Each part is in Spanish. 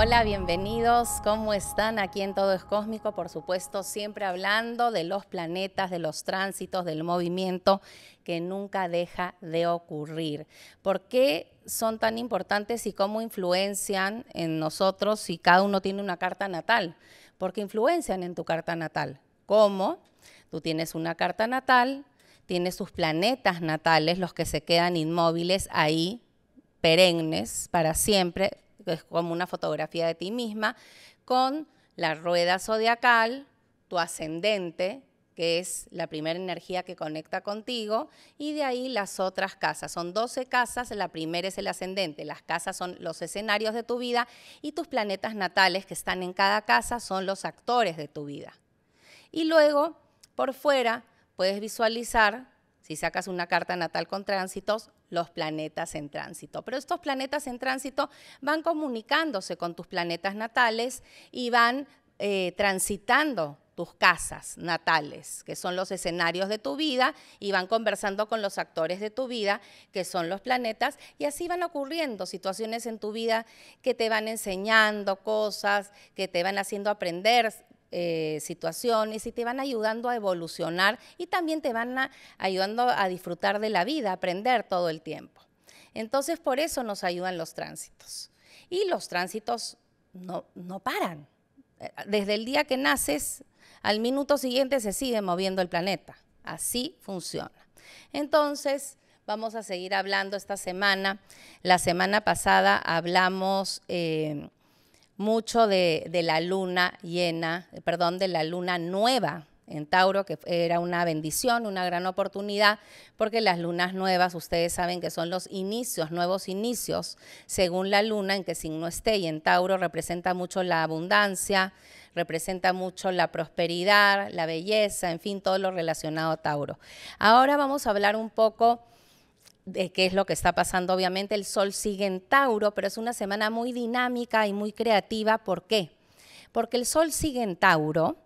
Hola, bienvenidos. ¿Cómo están aquí en Todo es Cósmico? Por supuesto, siempre hablando de los planetas, de los tránsitos, del movimiento que nunca deja de ocurrir. ¿Por qué son tan importantes y cómo influencian en nosotros si cada uno tiene una carta natal? Porque influencian en tu carta natal. ¿Cómo? Tú tienes una carta natal, tienes sus planetas natales, los que se quedan inmóviles ahí perennes para siempre, es como una fotografía de ti misma, con la rueda zodiacal, tu ascendente, que es la primera energía que conecta contigo, y de ahí las otras casas. Son 12 casas, la primera es el ascendente, las casas son los escenarios de tu vida y tus planetas natales que están en cada casa son los actores de tu vida. Y luego, por fuera, puedes visualizar si sacas una carta natal con tránsitos, los planetas en tránsito. Pero estos planetas en tránsito van comunicándose con tus planetas natales y van eh, transitando tus casas natales, que son los escenarios de tu vida, y van conversando con los actores de tu vida, que son los planetas, y así van ocurriendo situaciones en tu vida que te van enseñando cosas, que te van haciendo aprender eh, situaciones y te van ayudando a evolucionar y también te van ayudando a disfrutar de la vida, aprender todo el tiempo. Entonces, por eso nos ayudan los tránsitos. Y los tránsitos no, no paran. Eh, desde el día que naces, al minuto siguiente se sigue moviendo el planeta. Así funciona. Entonces, vamos a seguir hablando esta semana. La semana pasada hablamos eh, mucho de, la luna llena, perdón, de la luna nueva en Tauro, que era una bendición, una gran oportunidad, porque las lunas nuevas, ustedes saben que son los inicios, nuevos inicios, según la luna en que signo esté, y en Tauro representa mucho la abundancia, representa mucho la prosperidad, la belleza, en fin, todo lo relacionado a Tauro. Ahora vamos a hablar un poco de qué es lo que está pasando. Obviamente el Sol sigue en Tauro, pero es una semana muy dinámica y muy creativa. ¿Por qué? Porque el Sol sigue en Tauro,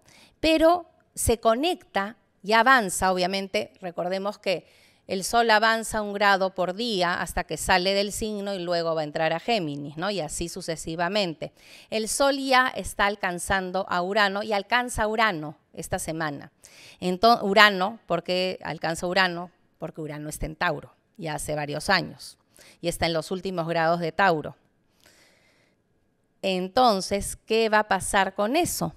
pero se conecta y avanza, obviamente. Recordemos que el Sol avanza un grado por día hasta que sale del signo y luego va a entrar a Géminis, ¿no? Y así sucesivamente. El Sol ya está alcanzando a Urano y alcanza a Urano esta semana. Entonces, Urano, ¿por qué alcanza Urano? Porque Urano está en Tauro ya hace varios años y está en los últimos grados de Tauro. Entonces, ¿qué va a pasar con eso?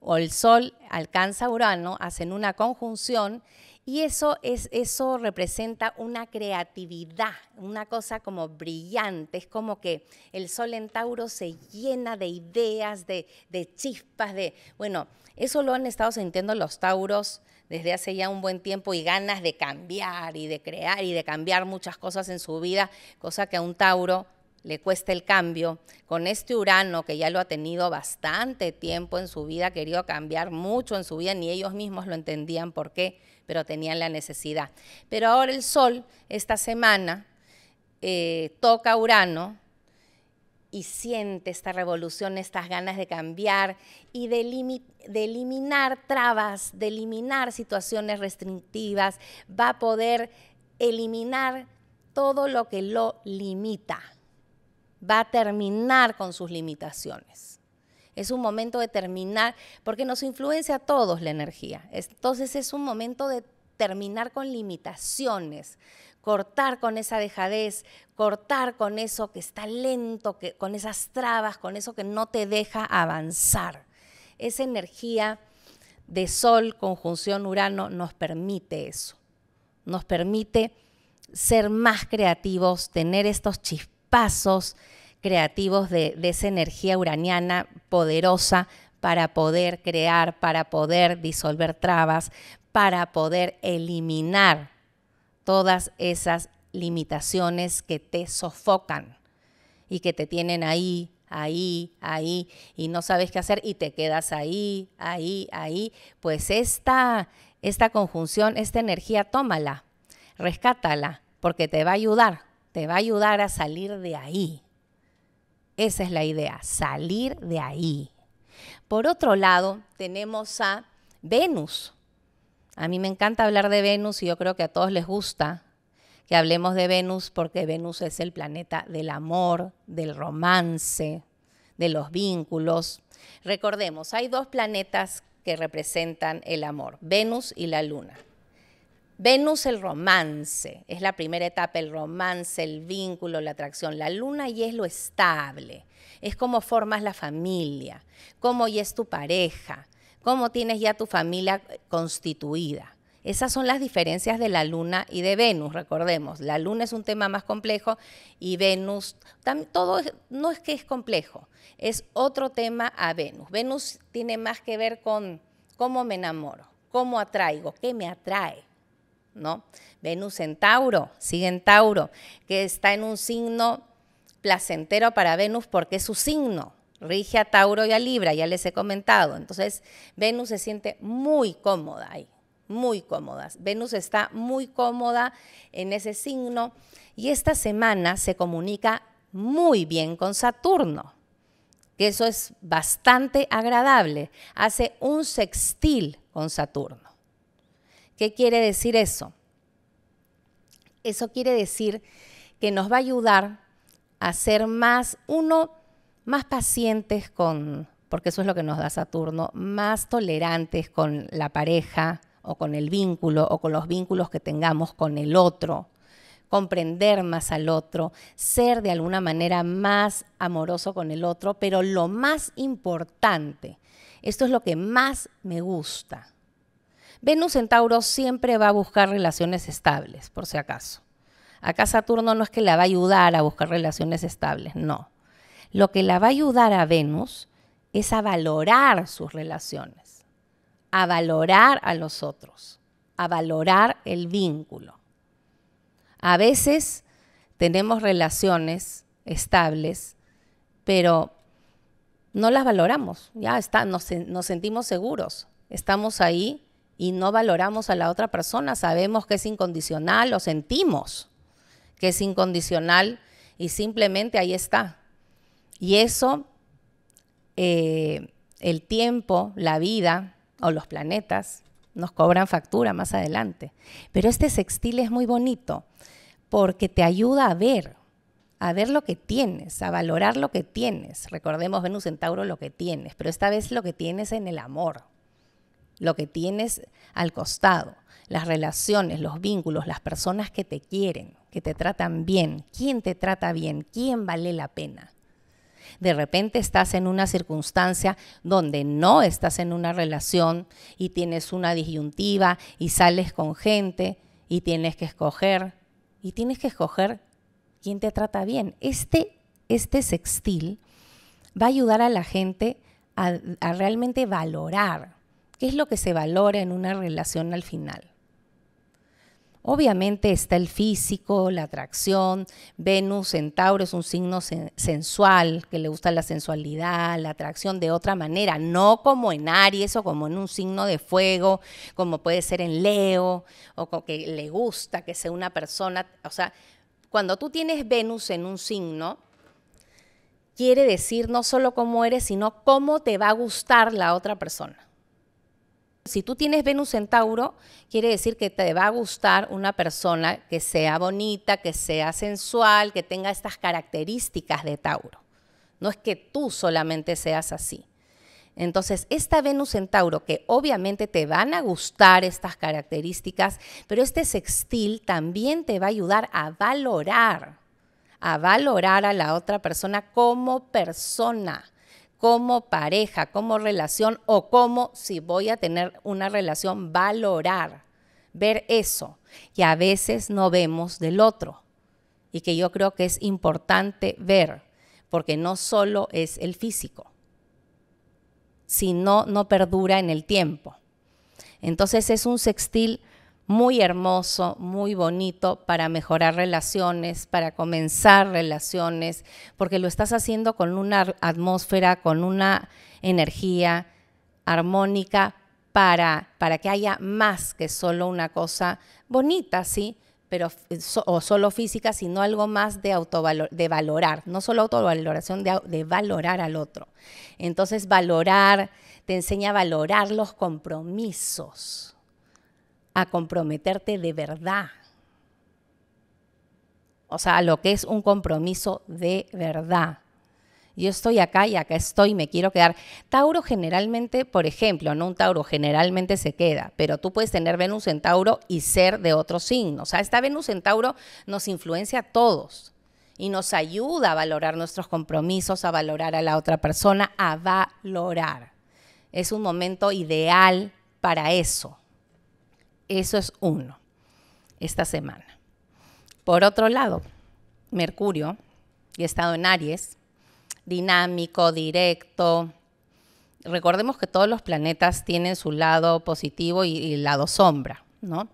O el Sol alcanza Urano, hacen una conjunción y eso, es, eso representa una creatividad, una cosa como brillante. Es como que el sol en Tauro se llena de ideas, de, de chispas, de... Bueno, eso lo han estado sintiendo los Tauros desde hace ya un buen tiempo y ganas de cambiar y de crear y de cambiar muchas cosas en su vida, cosa que a un Tauro le cuesta el cambio, con este Urano que ya lo ha tenido bastante tiempo en su vida, ha querido cambiar mucho en su vida, ni ellos mismos lo entendían por qué, pero tenían la necesidad. Pero ahora el Sol, esta semana, eh, toca Urano y siente esta revolución, estas ganas de cambiar y de eliminar trabas, de eliminar situaciones restrictivas, va a poder eliminar todo lo que lo limita va a terminar con sus limitaciones. Es un momento de terminar, porque nos influencia a todos la energía. Entonces es un momento de terminar con limitaciones, cortar con esa dejadez, cortar con eso que está lento, que, con esas trabas, con eso que no te deja avanzar. Esa energía de Sol, conjunción Urano, nos permite eso. Nos permite ser más creativos, tener estos chispas pasos creativos de, esa energía uraniana poderosa para poder crear, para poder disolver trabas, para poder eliminar todas esas limitaciones que te sofocan y que te tienen ahí, ahí, ahí, y no sabes qué hacer y te quedas ahí, ahí, ahí. Pues esta, esta conjunción, esta energía, tómala, rescátala, porque te va a ayudar te va a ayudar a salir de ahí. Esa es la idea, salir de ahí. Por otro lado, tenemos a Venus. A mí me encanta hablar de Venus y yo creo que a todos les gusta que hablemos de Venus porque Venus es el planeta del amor, del romance, de los vínculos. Recordemos, hay dos planetas que representan el amor, Venus y la Luna. Venus el romance, es la primera etapa, el romance, el vínculo, la atracción. La luna y es lo estable, es cómo formas la familia, cómo ya es tu pareja, cómo tienes ya tu familia constituida. Esas son las diferencias de la Luna y de Venus, recordemos. La Luna es un tema más complejo y Venus, todo no es que es complejo, es otro tema a Venus. Venus tiene más que ver con cómo me enamoro, cómo atraigo, qué me atrae. Venus en Tauro, sigue en Tauro, que está en un signo placentero para Venus porque es su signo. Rige a Tauro y a Libra, ya les he comentado. Entonces, Venus se siente muy cómoda ahí, muy cómoda. Venus está muy cómoda en ese signo y esta semana se comunica muy bien con Saturno, que eso es bastante agradable. Hace un sextil con Saturno. ¿Qué quiere decir eso? Eso quiere decir que nos va a ayudar a ser más, uno, más pacientes con, porque eso es lo que nos da Saturno, más tolerantes con la pareja o con el vínculo o con los vínculos que tengamos con el otro, comprender más al otro, ser de alguna manera más amoroso con el otro, pero lo más importante, esto es lo que más me gusta, Venus en Tauro siempre va a buscar relaciones estables, por si acaso. Acá Saturno no es que la va a ayudar a buscar relaciones estables, no. Lo que la va a ayudar a Venus es a valorar sus relaciones, a valorar a los otros, a valorar el vínculo. A veces tenemos relaciones estables, pero no las valoramos, ya está, nos sentimos seguros, estamos ahí y no valoramos a la otra persona, sabemos que es incondicional, lo sentimos que es incondicional y simplemente ahí está. Y eso, eh, el tiempo, la vida o los planetas nos cobran factura más adelante. Pero este sextil es muy bonito porque te ayuda a ver, a ver lo que tienes, a valorar lo que tienes. Recordemos Venus en Tauro lo que tienes, pero esta vez lo que tienes en el amor lo que tienes al costado, las relaciones, los vínculos, las personas que te quieren, que te tratan bien, quién te trata bien, quién vale la pena. De repente estás en una circunstancia donde no estás en una relación y tienes una disyuntiva y sales con gente y tienes que escoger y tienes que escoger quién te trata bien. Este, este sextil va a ayudar a la gente a realmente valorar ¿Qué es lo que se valora en una relación al final? Obviamente está el físico, la atracción. Venus, en Tauro es un signo sensual, que le gusta la sensualidad, la atracción de otra manera, no como en Aries o como en un signo de fuego, como puede ser en Leo, o que le gusta que sea una persona. O sea, cuando tú tienes Venus en un signo, quiere decir no solo cómo eres, sino cómo te va a gustar la otra persona. Si tú tienes Venus en Tauro, quiere decir que te va a gustar una persona que sea bonita, que sea sensual, que tenga estas características de Tauro. No es que tú solamente seas así. Entonces, esta Venus en Tauro, que obviamente te van a gustar estas características, pero este sextil también te va a ayudar a valorar, a valorar a la otra persona como persona, como pareja, como relación o como si voy a tener una relación, valorar, ver eso. Y a veces no vemos del otro y que yo creo que es importante ver, porque no solo es el físico, sino no perdura en el tiempo. Entonces es un sextil muy hermoso, muy bonito para mejorar relaciones, para comenzar relaciones, porque lo estás haciendo con una atmósfera, con una energía armónica para, para que haya más que solo una cosa bonita, ¿sí? Pero, o solo física, sino algo más de, de valorar, no solo autovaloración, de valorar al otro. Entonces, valorar te enseña a valorar los compromisos a comprometerte de verdad. O sea, lo que es un compromiso de verdad. Yo estoy acá y acá estoy, me quiero quedar. Tauro generalmente, por ejemplo, no un Tauro, generalmente se queda, pero tú puedes tener Venus en Tauro y ser de otro signo. O sea, esta Venus en Tauro nos influencia a todos y nos ayuda a valorar nuestros compromisos, a valorar a la otra persona, a valorar. Es un momento ideal para eso. Eso es uno, esta semana. Por otro lado, Mercurio, y he estado en Aries, dinámico, directo. Recordemos que todos los planetas tienen su lado positivo y, el lado sombra, ¿no?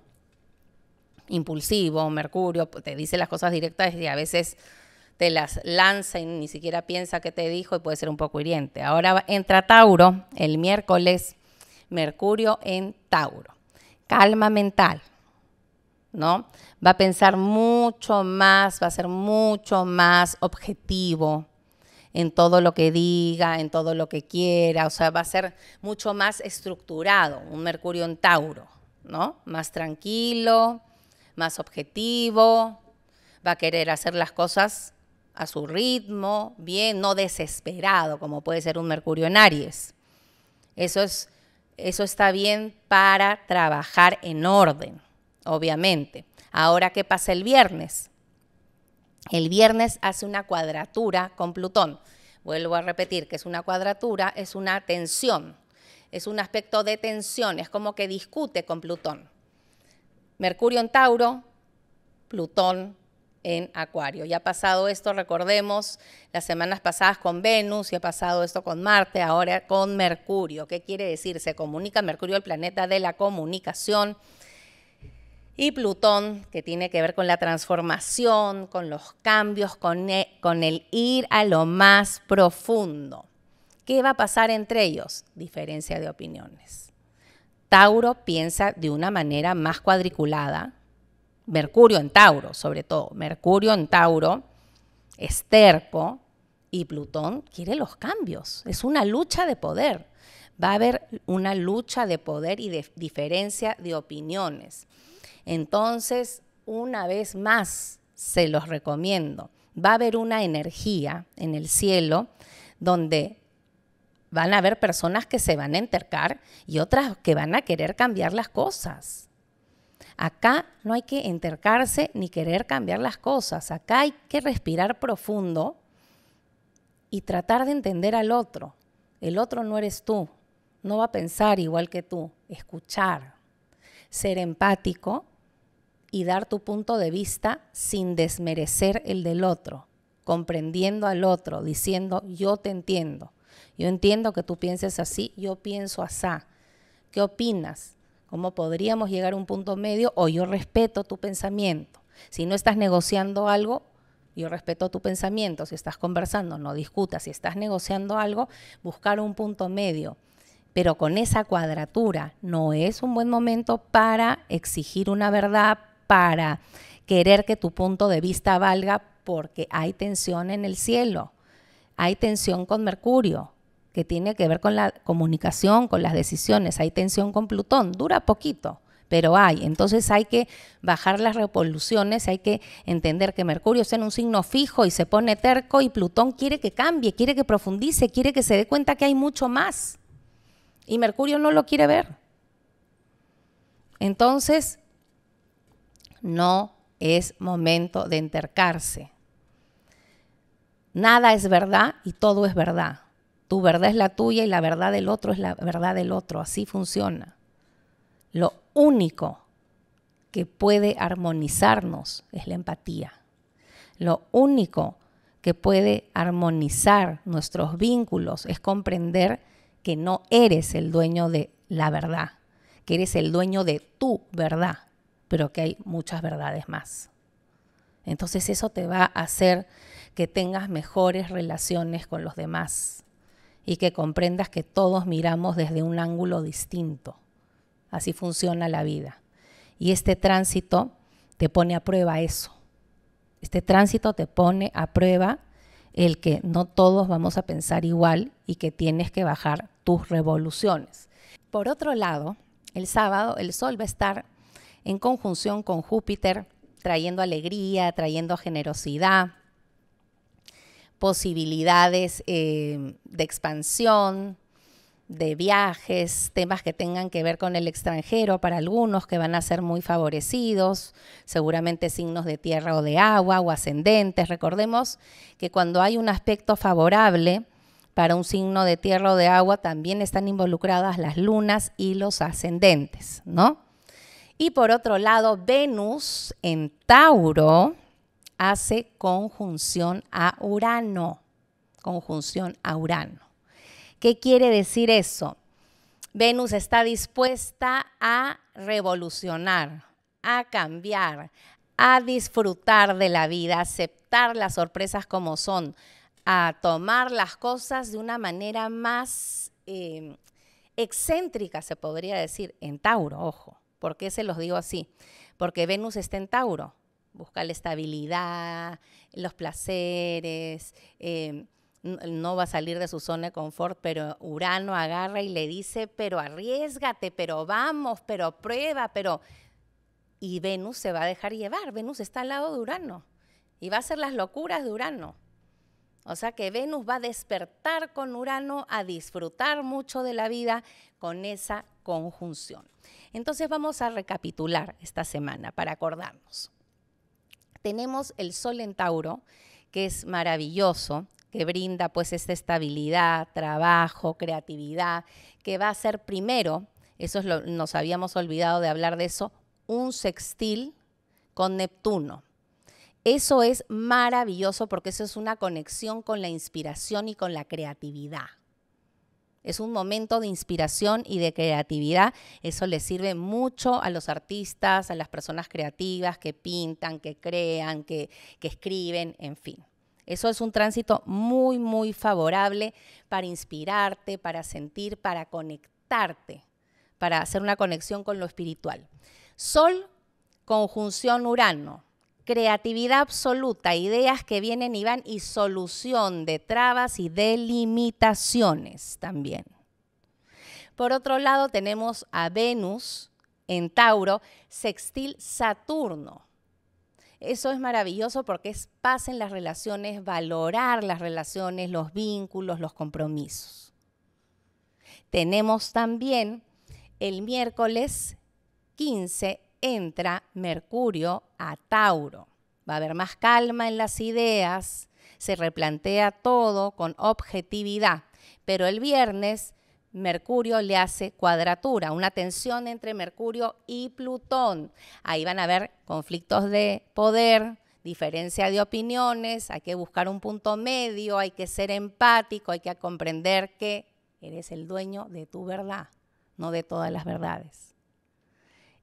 Impulsivo, Mercurio, pues, te dice las cosas directas y a veces te las lanza y ni siquiera piensa que te dijo y puede ser un poco hiriente. Ahora entra Tauro el miércoles, Mercurio en Tauro calma mental, ¿no? Va a pensar mucho más, va a ser mucho más objetivo en todo lo que diga, en todo lo que quiera, o sea, va a ser mucho más estructurado, un Mercurio en Tauro, ¿no? Más tranquilo, más objetivo, va a querer hacer las cosas a su ritmo, bien, no desesperado, como puede ser un Mercurio en Aries. Eso es eso está bien para trabajar en orden, obviamente. Ahora, ¿qué pasa el viernes? El viernes hace una cuadratura con Plutón. Vuelvo a repetir que es una cuadratura, es una tensión, es un aspecto de tensión, es como que discute con Plutón. Mercurio en Tauro, Plutón en Acuario. Ya ha pasado esto, recordemos, las semanas pasadas con Venus, y ha pasado esto con Marte, ahora con Mercurio. ¿Qué quiere decir? Se comunica Mercurio, el planeta de la comunicación, y Plutón, que tiene que ver con la transformación, con los cambios, con e, con el ir a lo más profundo. ¿Qué va a pasar entre ellos? Diferencia de opiniones. Tauro piensa de una manera más cuadriculada, Mercurio en Tauro, sobre todo. Mercurio en Tauro, esterpo y Plutón quiere los cambios. Es una lucha de poder. Va a haber una lucha de poder y de diferencia de opiniones. Entonces, una vez más, se los recomiendo. Va a haber una energía en el cielo donde van a haber personas que se van a entercar y otras que van a querer cambiar las cosas. Acá no hay que entercarse ni querer cambiar las cosas. Acá hay que respirar profundo y tratar de entender al otro. El otro no eres tú, no va a pensar igual que tú. Escuchar, ser empático y dar tu punto de vista sin desmerecer el del otro, comprendiendo al otro, diciendo yo te entiendo, yo entiendo que tú pienses así, yo pienso así. ¿Qué opinas? ¿Cómo podríamos llegar a un punto medio? O yo respeto tu pensamiento. Si no estás negociando algo, yo respeto tu pensamiento. Si estás conversando, no discutas. Si estás negociando algo, buscar un punto medio. Pero con esa cuadratura no es un buen momento para exigir una verdad, para querer que tu punto de vista valga, porque hay tensión en el cielo, hay tensión con Mercurio que tiene que ver con la comunicación, con las decisiones. Hay tensión con Plutón, dura poquito, pero hay. Entonces hay que bajar las revoluciones, hay que entender que Mercurio está en un signo fijo y se pone terco y Plutón quiere que cambie, quiere que profundice, quiere que se dé cuenta que hay mucho más. Y Mercurio no lo quiere ver. Entonces, no es momento de entercarse. Nada es verdad y todo es verdad. Tu verdad es la tuya y la verdad del otro es la verdad del otro. Así funciona. Lo único que puede armonizarnos es la empatía. Lo único que puede armonizar nuestros vínculos es comprender que no eres el dueño de la verdad, que eres el dueño de tu verdad, pero que hay muchas verdades más. Entonces eso te va a hacer que tengas mejores relaciones con los demás, y que comprendas que todos miramos desde un ángulo distinto. Así funciona la vida. Y este tránsito te pone a prueba eso. Este tránsito te pone a prueba el que no todos vamos a pensar igual y que tienes que bajar tus revoluciones. Por otro lado, el sábado el Sol va a estar en conjunción con Júpiter, trayendo alegría, trayendo generosidad, posibilidades eh, de expansión, de viajes, temas que tengan que ver con el extranjero para algunos que van a ser muy favorecidos, seguramente signos de tierra o de agua o ascendentes. Recordemos que cuando hay un aspecto favorable para un signo de tierra o de agua, también están involucradas las lunas y los ascendentes, ¿no? Y por otro lado, Venus en Tauro, hace conjunción a Urano. Conjunción a Urano. ¿Qué quiere decir eso? Venus está dispuesta a revolucionar, a cambiar, a disfrutar de la vida, a aceptar las sorpresas como son, a tomar las cosas de una manera más em, excéntrica, se podría decir, en Tauro, ojo. ¿Por qué se los digo así? Porque Venus está en Tauro buscar la estabilidad, los placeres. Em, no va a salir de su zona de confort, pero Urano agarra y le dice, pero arriesgate, pero vamos, pero prueba, pero... Y Venus se va a dejar llevar, Venus está al lado de Urano y va a hacer las locuras de Urano. O sea que Venus va a despertar con Urano a disfrutar mucho de la vida con esa conjunción. Entonces vamos a recapitular esta semana para acordarnos tenemos el Sol en Tauro, que es maravilloso, que brinda pues esta estabilidad, trabajo, creatividad, que va a ser primero, eso nos habíamos olvidado de hablar de eso, un sextil con Neptuno. Eso es maravilloso porque eso es una conexión con la inspiración y con la creatividad. Es un momento de inspiración y de creatividad. Eso le sirve mucho a los artistas, a las personas creativas que pintan, que crean, que, que escriben, en fin. Eso es un tránsito muy, muy favorable para inspirarte, para sentir, para conectarte, para hacer una conexión con lo espiritual. Sol, conjunción Urano creatividad absoluta, ideas que vienen y van y solución de trabas y de limitaciones también. Por otro lado, tenemos a Venus en Tauro, sextil Saturno. Eso es maravilloso porque es paz en las relaciones, valorar las relaciones, los vínculos, los compromisos. Tenemos también el miércoles 15 entra Mercurio a Tauro. Va a haber más calma en las ideas, se replantea todo con objetividad, pero el viernes Mercurio le hace cuadratura, una tensión entre Mercurio y Plutón. Ahí van a haber conflictos de poder, diferencia de opiniones, hay que buscar un punto medio, hay que ser empático, hay que comprender que eres el dueño de tu verdad, no de todas las verdades.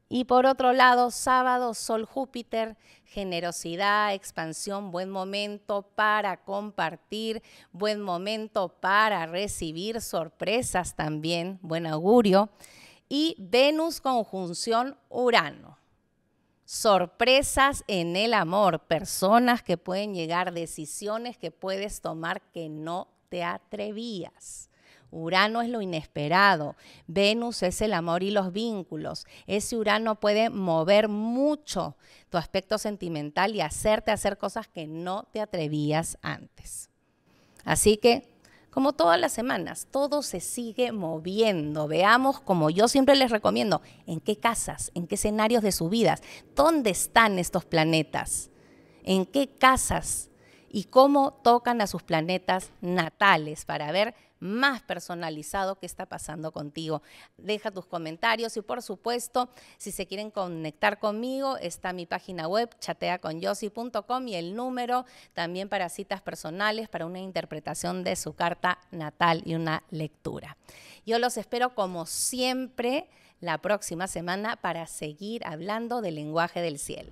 Y por otro lado, sábado, Sol Júpiter, generosidad, expansión, buen momento para compartir, buen momento para recibir sorpresas también, buen augurio. Y Venus conjunción Urano. Sorpresas en el amor, personas que pueden llegar, decisiones que puedes tomar que no te atrevías. Urano es lo inesperado, Venus es el amor y los vínculos. Ese Urano puede mover mucho tu aspecto sentimental y hacerte hacer cosas que no te atrevías antes. Así que, como todas las semanas, todo se sigue moviendo. Veamos, como yo siempre les recomiendo, en qué casas, en qué escenarios de su vida, dónde están estos planetas, en qué casas y cómo tocan a sus planetas natales para ver más personalizado que está pasando contigo. Deja tus comentarios y por supuesto, si se quieren conectar conmigo, está mi página web chateaconyosi.com y el número también para citas personales, para una interpretación de su carta natal y una lectura. Yo los espero como siempre la próxima semana para seguir hablando del lenguaje del cielo.